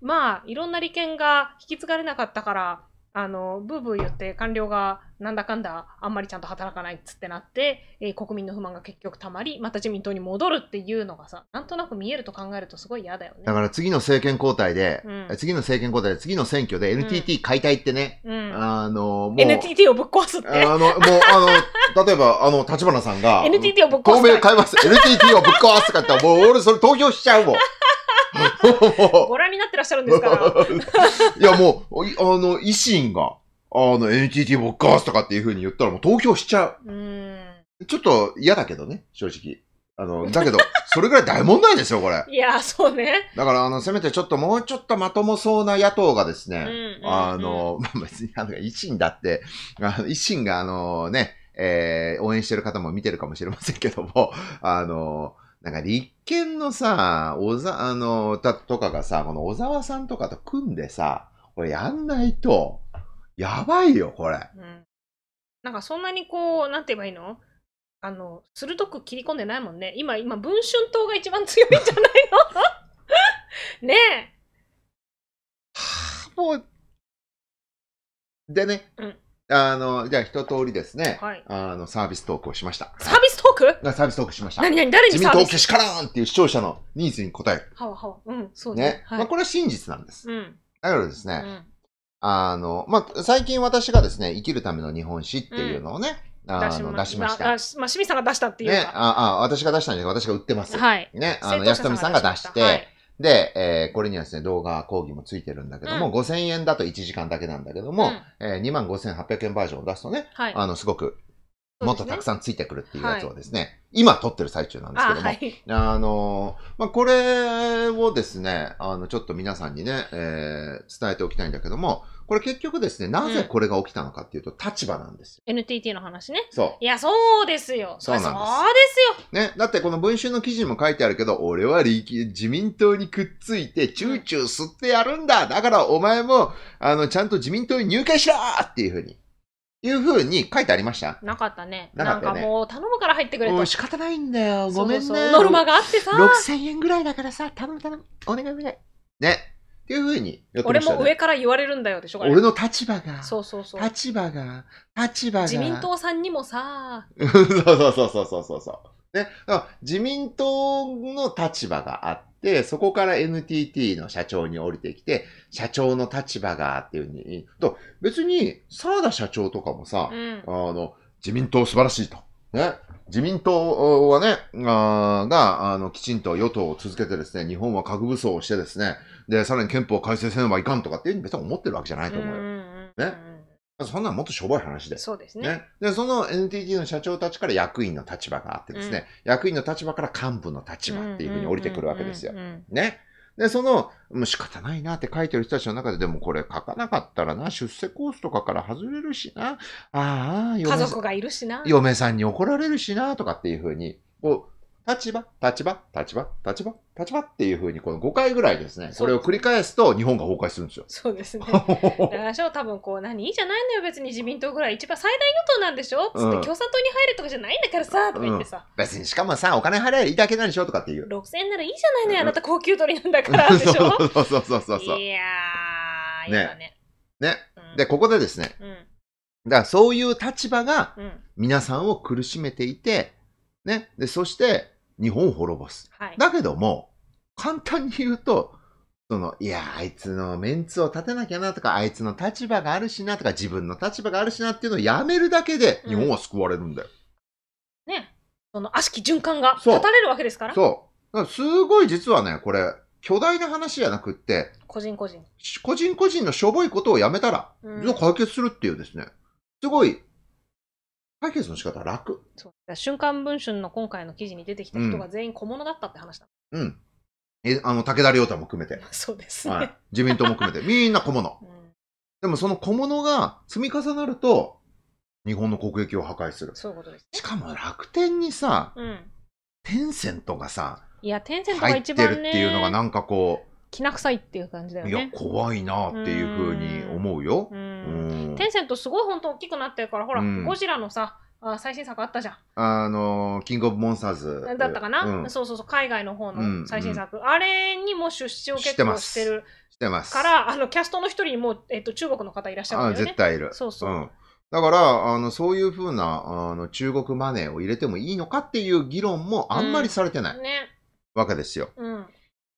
まあ、いろんな利権が引き継がれなかったから、あの、ブーブー言って官僚がなんだかんだあんまりちゃんと働かないっつってなって、えー、国民の不満が結局たまり、また自民党に戻るっていうのがさ、なんとなく見えると考えるとすごい嫌だよ
ね。だから次の政権交代で、うん、次の政権交代で、次の選挙で NTT 解体ってね、うん、あの、もう。NTT
をぶっ壊すって。あの、もう、
あの、例えば、あの、立花さんが、
NTT をぶっ壊す。透明変え
ます。NTT をぶっ壊すかって、もう俺それ投票しちゃうもん。ご覧
になってらっしゃるんですから。
いや、もう、あの、維新が、あの、NTT ボッカースとかっていうふうに言ったらもう投票しちゃ
う。う
ちょっと嫌だけどね、正直。あの、だけど、それぐらい大問題ですよ、これ。
いや、そうね。
だから、あの、せめてちょっともうちょっとまともそうな野党がですね、うんうんうん、あの、まあ、別に、あの、維新だって、あの維新が、あの、ね、えー、応援してる方も見てるかもしれませんけども、あの、なんか立憲のさ、小ざ、あの、た、とかがさ、この小沢さんとかと組んでさ、これやんないと、やばいよ、これ。う
ん。なんかそんなにこう、なんて言えばいいのあの、鋭く切り込んでないもんね。今、今、文春党が一番強いんじゃないの ねえ。
はあ、もう。
でね、うん、あの、じゃあ一通りですね、はい、あの、サービストークをしました。サービスークサービストークしました。何何誰に自民党けしからんっていう視聴者のニーズに答える。
はわはわ。うん、そうね。ねはい、まあ、
これは真実なんです。うん、だからですね、うん、あの、まあ、最近私がですね、生きるための日本史っていうのをね、あの出しました。まあ、
清水さんが出したっていうね、
ああ、私が出したんじゃなく私が売ってます。はい。ね、あの、安富さんが出して、で、えこれにはですね、動画講義もついてるんだけども、うん、5000円だと1時間だけなんだけども、えー、2万5800円バージョンを出すとね、はい、あの、すごくもっとたくさんついてくるっていうやつをですね、はい、今撮ってる最中なんですけども、あはい、あの、まあ、これをですね、あの、ちょっと皆さんにね、えー、伝えておきたいんだけども、これ結局ですね、なぜこれが起きたのかっていうと、立場なんですよ。
NTT の話ね。そう。いや、そうですよ。そうなんです。そう
ですよ。ね。だってこの文春の記事にも書いてあるけど、俺は自民党にくっついて、チューチュー吸ってやるんだ、うん、だからお前も、あの、ちゃんと自民党に入会しろっていうふうに。いうふうに書いてありました
なかったね。なんかもう頼むから入ってくれもと。う仕方ないんだよ。ごめんね。ノルマがあってさ、6000円ぐらいだからさ、頼む頼む。お願いお願い。
ね。っていうふうにって俺ましたも上
から言われるんだよでしょ、俺の立場が、そうそうそう。
立場が、立場が。自民党
さんにもさ、
そうそうそうそうそうそうね、自民党の立場があっで、そこから NTT の社長に降りてきて、社長の立場がっていうふうに、と別に、沢田社長とかもさ、うん、あの、自民党素晴らしいと。ね。自民党はね、あが、あの、きちんと与党を続けてですね、日本は核武装をしてですね、で、さらに憲法改正せねばいかんとかっていうふうに別に思ってるわけじゃないと思うよ。ね。そんなのもっとしょぼい話で。そうですね。ねで、その NTT の社長たちから役員の立場があってですね、うん、役員の立場から幹部の立場っていうふうに降りてくるわけですよ。ね。で、その、もう仕方ないなって書いてる人たちの中で、でもこれ書かなかったらな、出世コースとかから外れるしな、ああ、家族
がいるしな。嫁
さんに怒られるしな、とかっていうふうに、こう、立場、立場、立場、立場、立場っていうふうに、この5回ぐらいですね、これを繰り返すと日本が崩壊するんですよ。そ
うですね。私 は多分こう、何いいじゃないのよ、別に自民党ぐらい一番最大与党なんでしょつって、うん、共産党に入るとかじゃないんだからさ、とか言ってさ、うん。
別にしかもさ、お金払えばいいだけなんでしょとかっていう。6000
円ならいいじゃないのよ、あなた高級取りなんだから、でしょ そ
うそうそうそうそう。いやー、ね。ね。ね、うん、で、ここでですね、だからそういう立場が皆さんを苦しめていて、ね。で、そして、日本を滅ぼす。はい、だけども、簡単に言うと、その、いや、あいつのメンツを立てなきゃなとか、あいつの立場があるしなとか、自分の立場があるしなっていうのをやめるだけで、日本は救われるんだよ。
うん、ね。その、悪しき循環が立たれるわけですから。そ
う。そうすごい実はね、これ、巨大な話じゃなくって、個人個人。個人個人のしょぼいことをやめたら、うん、解決するっていうですね、すごい解決の仕方は楽。そ
う瞬間文春の今回の記事に出てきた人が全員小物だったって話だ。
うん。え、あの、武田良太も含めて。そ
うですね、はい。
自民党も含めて。みんな小物。うん、でもその小物が積み重なると、日本の国益を破壊する。そういうことです、ね、しかも楽天にさ、うん、テンセントがさ、
いや、テンセントが一番、ね、入ってるっていうのがな
んかこう、
きな臭いっていう感じだよね。いや、怖い
なっていうふうに思うよ。うん。テン
セントすごい本当大きくなってるから、ほら、ゴジラのさ、あ最新作あったじゃん。
あのキングオブモンスターズ。だったかな、うん、そ
うそうそう、海外の方の最新作。うんうん、あれにも出資を結構してる。してます。から、あの、キャストの一人にも、えっと、中国の方いらっしゃるんよね。絶対いる。そうそう。う
んだから、あの、そういうふうな、あの、中国マネーを入れてもいいのかっていう議論もあんまりされてない、ね、わけですよ。うん、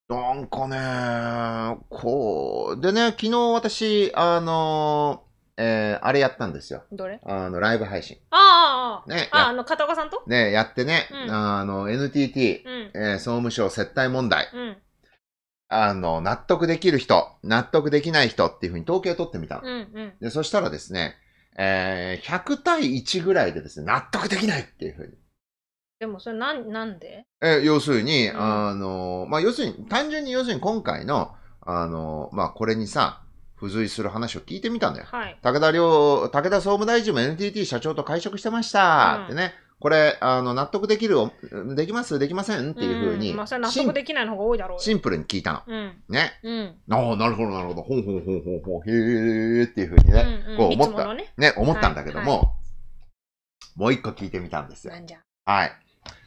なんかね、こう。でね、昨日私、あの、えー、あれやったんですよ。
ど
れ
あの、ライブ配信。
ああ、ああ、ね、ああの、片岡さんと
ね、やってね、うん、あの、NTT、うん、えー、総務省接待問題。うん、あの、納得できる人、納得できない人っていうふうに統計を取ってみたの。うんうん、でそしたらですね、えー、100対1ぐらいでですね、納得できないっていうふうに。
でもそれなん、なんで
え、要するに、うん、あの、まあ、要するに、単純に要するに今回の、あの、まあ、これにさ、付随する話を聞いてみたんだよ。はい、武田良、武田総務大臣も NTT 社長と会食してました、ってね。これ、あの、納得できる、できますできませんっていうふうに、まあ、それ納得
できないのが多いだろう
シンプルに聞いたの。うん、ね。うん、ああ、なるほど、なるほど。ほんほんほんほんほん、へえっていうふうにね、うんうん、こう思った、ね、ね、思ったんだけども、はいはい、もう一個聞いてみたんですよ。なんじゃ。はい。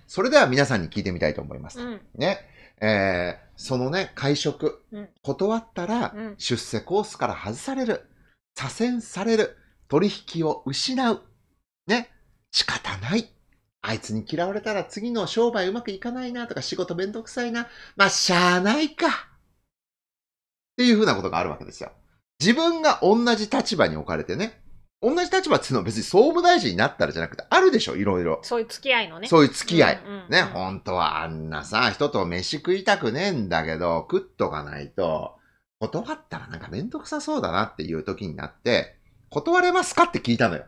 それでは皆さんに聞いてみたいと思います。うん、ね。えー、そのね、会食、断ったら、出世コースから外される、左遷される、取引を失う、ね、仕方ない。あいつに嫌われたら次の商売うまくいかないなとか仕事めんどくさいな。まあ、しゃあないか。っていうふうなことがあるわけですよ。自分が同じ立場に置かれてね、同じ立場っていうのは別に総務大臣になったらじゃなくて、あるでしょ、いろいろ。そ
ういう付き合いのね。そういう付き合い。うんうんね、
本当はあんなさ、人と飯食いたくねえんだけど、食っとかないと、断ったらなんかめんどくさそうだなっていう時になって、断れますかって聞いたのよ。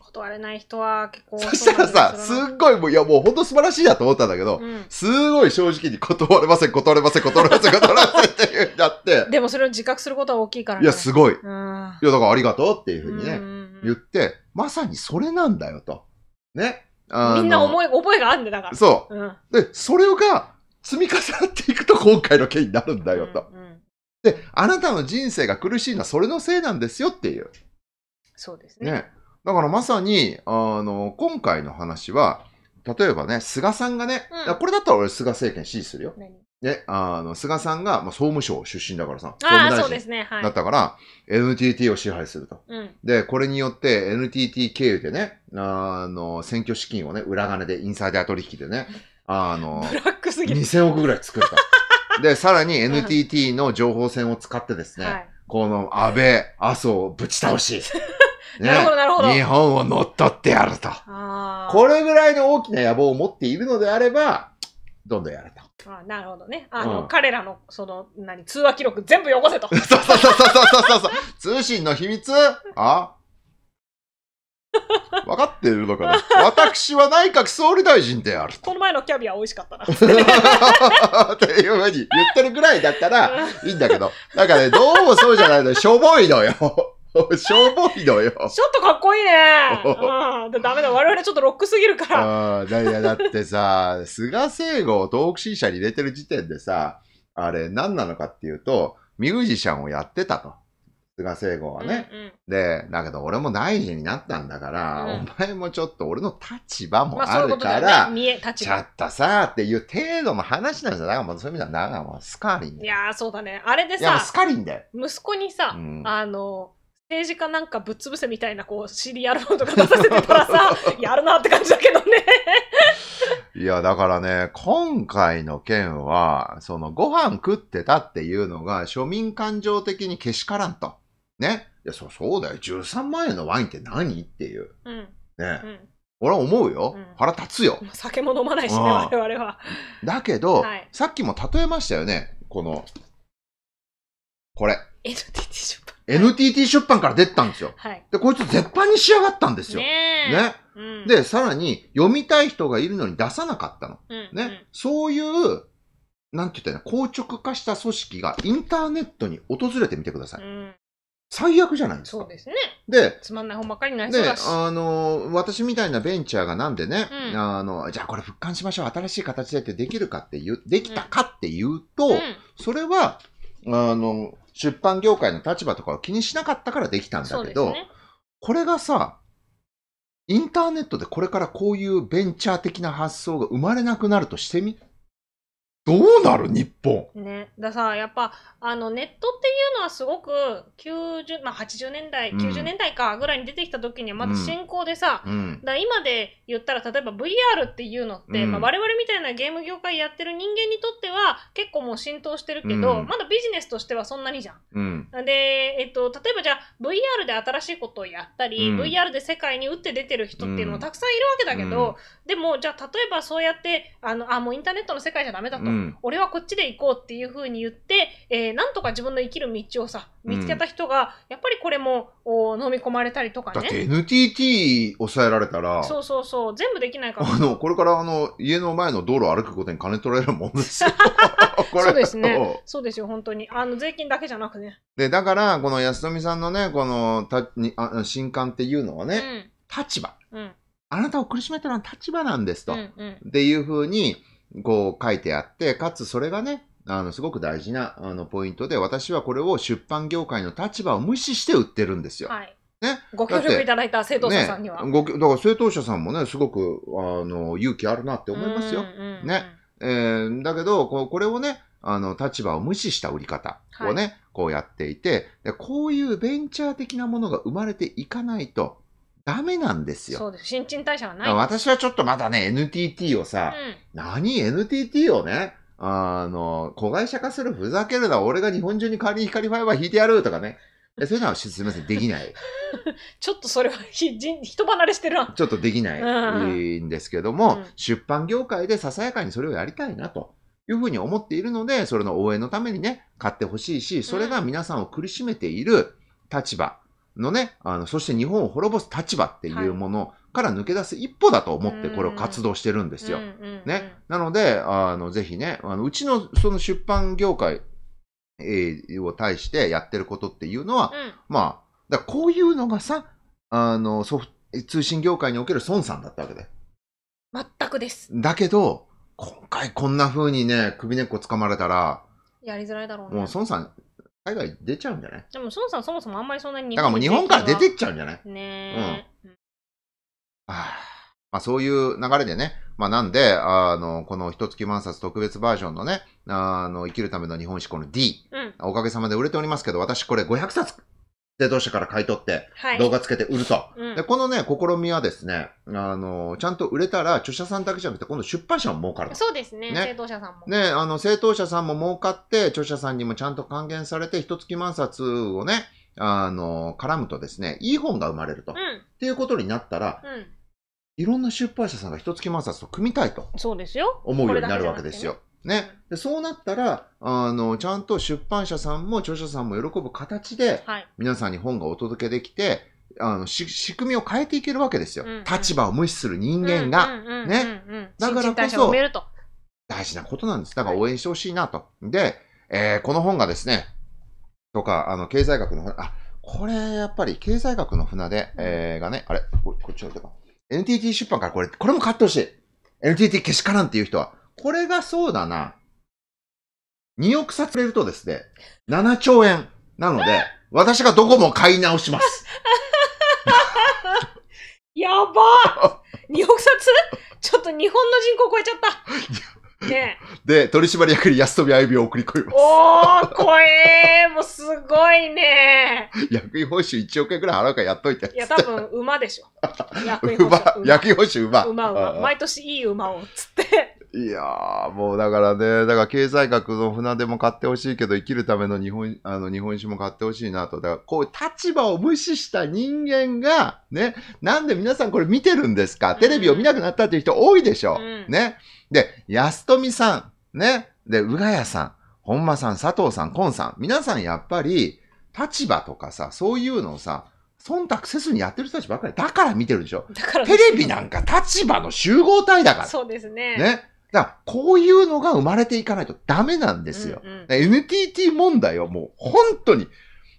断れない人は結構そしたら
さ、すっごいもう、いやもうほんと素晴らしいなと思ったんだけど、うん、すごい正直に断れません、断れません、断れません、断れませんって言うになって。
でもそれを自覚することは大きいからね。いや、すごい。いや、
だからありがとうっていうふうにね。言って、まさにそれなんだよと。ね。みんな思
い、覚えがあるんだ、だから。そう、うん、
で、それが積み重なっていくと今回の件になるんだよと、うんうん。で、あなたの人生が苦しいのはそれのせいなんですよっていう。そうですね。ねだからまさに、あの、今回の話は、例えばね、菅さんがね、うん、これだったら俺菅政権支持するよ。何ね、あの、菅さんが、まあ、総務省出身だからさ、総務大
臣だった
から、ねはい、NTT を支配すると、うん、で、これによって NTT 経由でね、あの、選挙資金をね、裏金で、インサイダー取引でね、あの、ブラックすぎ2000億ぐらい作った。で、さらに NTT の情報戦を使ってですね、この安倍、麻生をぶち倒し、ね、なるほど、なるほど。日本を乗っ取ってやると。
こ
れぐらいの大きな野望を持っているのであれば、どんどんやれと。
あなるほどね。あの、うん、彼らの、その、何、通話記録全部よこせと。そう
そうそうそうそうそう。通信の秘密あ分かってるのかな私は内閣総理大臣である。
この前のキャビア美味しかったな。
っていうふうに言ってるぐらいだったらいいんだけど、なんかね、どうもそうじゃないの、しょぼいのよ。消防費だよ。ちょっ
とかっこいいね。うん、だめだ、我々ちょっとロックすぎるか
ら。あいや、だってさ、菅聖吾を東北新社に入れてる時点でさ、あれ何なのかっていうと、ミュージシャンをやってたと。菅聖吾はね、うんうん、で、だけど俺も大臣になったんだから、うん、お前もちょっと俺の立場もあるから、ちょっとさっていう程度の話なんじゃだからもそういう意味では、長もスカーリン
いやそうだね。あれでさ、スカリンで。息子にさ、うん、あの、政治家なんかぶっ潰せみたいなこう CD アルバムとか
出させてたらさ、やるなって感じだけどね
いや、だからね、今回の件は、そのご飯食ってたっていうのが庶民感情的にけしからんと。ね。いや、そそうだよ。13万円のワインって何っていう。うん、ね。うん俺は思うよ、うん。腹立つよ。
酒も飲まないしね、我々は。
だけど、はい、さっきも例えましたよね。この、これ。NTT 出版。NTT 出版から出たんですよ。はい。で、こいつ絶版に仕上がったんですよ。ねね、うん、で、さらに、読みたい人がいるのに出さなかったの。うん、ね、うん、そういう、なんて言ったら、硬直化した組織がインターネットに訪れてみてください。うん最悪じゃないですか。
そうですね。で、つまんない本ばっかりないそうだし。で、あ
の、私みたいなベンチャーがなんでね、うん、あの、じゃあこれ復刊しましょう、新しい形でってできるかっていう、できたかっていうと、うん、それは、あの、出版業界の立場とかを気にしなかったからできたんだけど、ね、これがさ、インターネットでこれからこういうベンチャー的な発想が生まれなくなるとしてみどうなる日本。
ね。ださ、やっぱ、あの、ネットっていうのはすごく、90、まあ、80年代、90年代か、ぐらいに出てきた時にはまだ進行でさ、うん。だ今で言ったら、例えば VR っていうのって、うんまあ、我々みたいなゲーム業界やってる人間にとっては、結構もう浸透してるけど、うんまだビジネスとしてはそんなにじゃん。うん。で、えっと、例えばじゃあ VR で新しいことをやったり、うん VR で世界に打って出てる人っていうのもたくさんいるわけだけど、でもじゃあ例えばそうやってあのあもうインターネットの世界じゃダメだと、うん俺はこっちで行こうっていうふうに言って、えー、なんとか自分の生きる道をさ、見つけた人が、やっぱりこれもお飲み込まれたりとかね。だって
NTT 抑えられたら、そ
うそうそう、全部できないから。あ
の、これからあの、家の前の道路歩くことに金取られるもんですよ。そうですね。
そうですよ、本当に。あの、税金だけじゃなくね。
で、だから、この安富さんのね、この、たにあ新刊っていうのはね、うん、立場。うんあなたを苦しめたのは立場なんですと、うんうん、っていうふうにこう書いてあって、かつそれがね、あの、すごく大事な、あの、ポイントで、私はこれを出版業界の立場を無視して売ってるんですよ。は
い。ね。ご協力いただいた政党者さんには。ね、ご
だから政党者さんもね、すごく、あの、勇気あるなって思いますよ。ね。えー、だけど、ここれをね、あの、立場を無視した売り方をね、はい、こうやっていてで、こういうベンチャー的なものが生まれていかないと、ダメなんですよ。そう
です。新陳代謝はない。私は
ちょっとまだね、NTT をさ、うん、何 ?NTT をね、あの、子会社化するふざけるな、俺が日本中に仮に光ファイバー引いてやるとかね。そういうのはすみません、できない。
ちょっとそれはひ人離れしてるな。
ちょっとできない、うん、いいんですけども、うん、出版業界でささやかにそれをやりたいなと。いうふうに思っているので、それの応援のためにね、買ってほしいし、それが皆さんを苦しめている立場のね、あの、そして日本を滅ぼす立場っていうものから抜け出す一歩だと思ってこれを活動してるんですよ。ね。なので、あの、ぜひね、あの、うちのその出版業界、えー、を対してやってることっていうのは、うん、まあ、だこういうのがさ、あの、ソフ通信業界における孫さんだったわけで。
全くです。
だけど、今回こんな風にね、首根っこ掴まれたら、
やりづらいだろうね。
もう孫さん、海外出ちゃうんじゃない
でも、孫さんそもそもあんまりそんなに日だからもう日本から出て
っちゃうんじゃないねえ、うん。あまあ、そういう流れでね、まあ、なんで、あの、この一月万冊特別バージョンのね、あの、生きるための日本史この D、うん、おかげさまで売れておりますけど、私これ500冊製造者から買い取って、動画つけて売ると、はいうん、で。このね、試みはですね、あの、ちゃんと売れたら、著者さんだけじゃなくて、今度出版社も儲かる。そ
うですね、ね正当者さんも。ね、
あの、正当者さんも儲かって、著者さんにもちゃんと還元されて、一月万冊をね、あの、絡むとですね、いい本が生まれると。うん、っていうことになったら、うんいろんな出版社さんが一月万冊と組みたいと。
そうですよ。思うようになるわけで
すよ。ね。でそうなったら、あの、ちゃんと出版社さんも著者さんも喜ぶ形で、はい、皆さんに本がお届けできて、あの、仕組みを変えていけるわけですよ。うんうん、立場を無視する人間が。ね。だからこそ、大事なことなんです。だから応援してほしいなと。はい、で、えー、この本がですね、とか、あの、経済学の、あ、これ、やっぱり経済学の船で、えー、がね、あれこ、こっち置いてか。NTT 出版からこれ、これも買ってほしい。NTT けしからんっていう人は、これがそうだな。2億冊売れるとですね、7兆円なので、私がどこも買い直します。
やば !2 億冊ちょっと日本の人口超えちゃった。ね
で、取締役に安飛歩みを送り込みます。
お
ー、怖えー、もうすごいね
役員報酬1億円ぐらい払うからやっといて。いや、多
分馬でしょ。役員報酬 馬。役
員報酬馬。馬馬。毎
年いい馬を、つって。
いやー、もうだからね、だから経済学の船でも買ってほしいけど、生きるための日本あの日本酒も買ってほしいなと。だからこう立場を無視した人間が、ね、なんで皆さんこれ見てるんですか、テレビを見なくなったっていう人多いでしょ。うん、ね。で、安富さん、ね。で、うがやさん、本間さん、佐藤さん、コンさん。皆さんやっぱり、立場とかさ、そういうのをさ、忖度せずにやってる人たちばっかり。だから見てるでしょ。だから。テレビなんか立場の集合体だから。そ
うですね。ね。
だかこういうのが生まれていかないとダメなんですよ。うんうん、NTT 問題はもう本当に、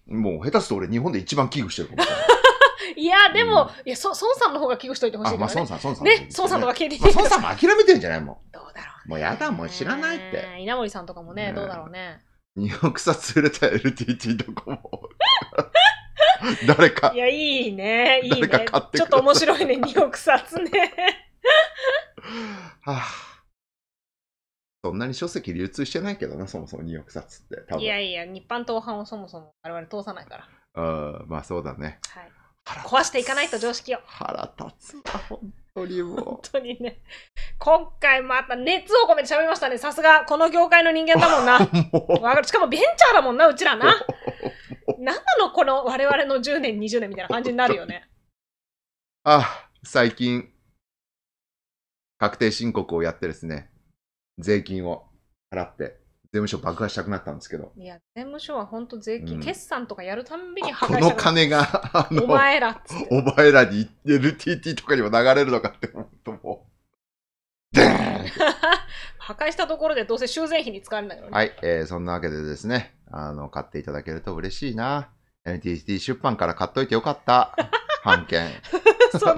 もう下手すと俺日本で一番危惧してるかもしれない。
いや、でも、うん、いや、孫さんの方が危惧しといてほしい、ね、まあ、孫さん、孫さん。ね、孫さんとか聞いて孫さんも
諦めてんじゃないもん。どうだろう、ね、もうやだ、もう知らないって。
稲森さんとかもね、ねどうだろうね。
2億冊売れた LTT ドコも。誰か。い
や、いいね。いいね。ちょっと面白いね、2億冊ね。
はあそんなに書籍流通してないけどな、そもそも2億冊って。いや
いや、日版当版をそもそも我々通さないか
ら。うん、まあそうだね。
はい、壊していかないと常識を。腹
立つわ、本
当にも本当にね。今回また熱を込めて喋りましたね。さすが、この業界の人間だもんな。
も
しかもベンチャーだもんな、うちらな。何なのこの我々の10年、20年みたいな感じになるよね。
あ、最近、確定申告をやってですね、税金を払って、税務署爆破したくなったんですけど。
いや、税務署は本当税金、うん、決算とかやるたんびに破壊この金
が、お前らお前らに LTT とかにも流れるのかって、本当もう、でー
ん破壊したところでどうせ修繕費に使えないのに。はい、
えー、そんなわけでですね、あの、買っていただけると嬉しいな。NTT 出版から買っといてよかった。半券。ね、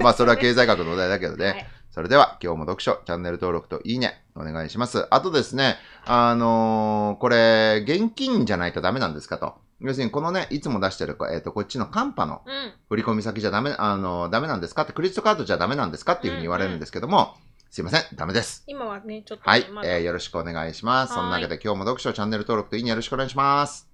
まあ、それは経済学の話題だけどね。はい、それでは、今日も読書、チャンネル登録といいね。お願いします。あとですね、あのー、これ、現金じゃないとダメなんですかと。要するに、このね、いつも出してる、えっ、ー、と、こっちのカンパの振込先じゃダメ、あのー、ダメなんですかって、クレジットカードじゃダメなんですかっていうふうに言われるんですけども、うんうんすいません、ダメです。
今はね、ちょっと、はい、えー、よろ
しくお願いします。そんなわけで今日も読書チャンネル登録といいねよろしくお願いします。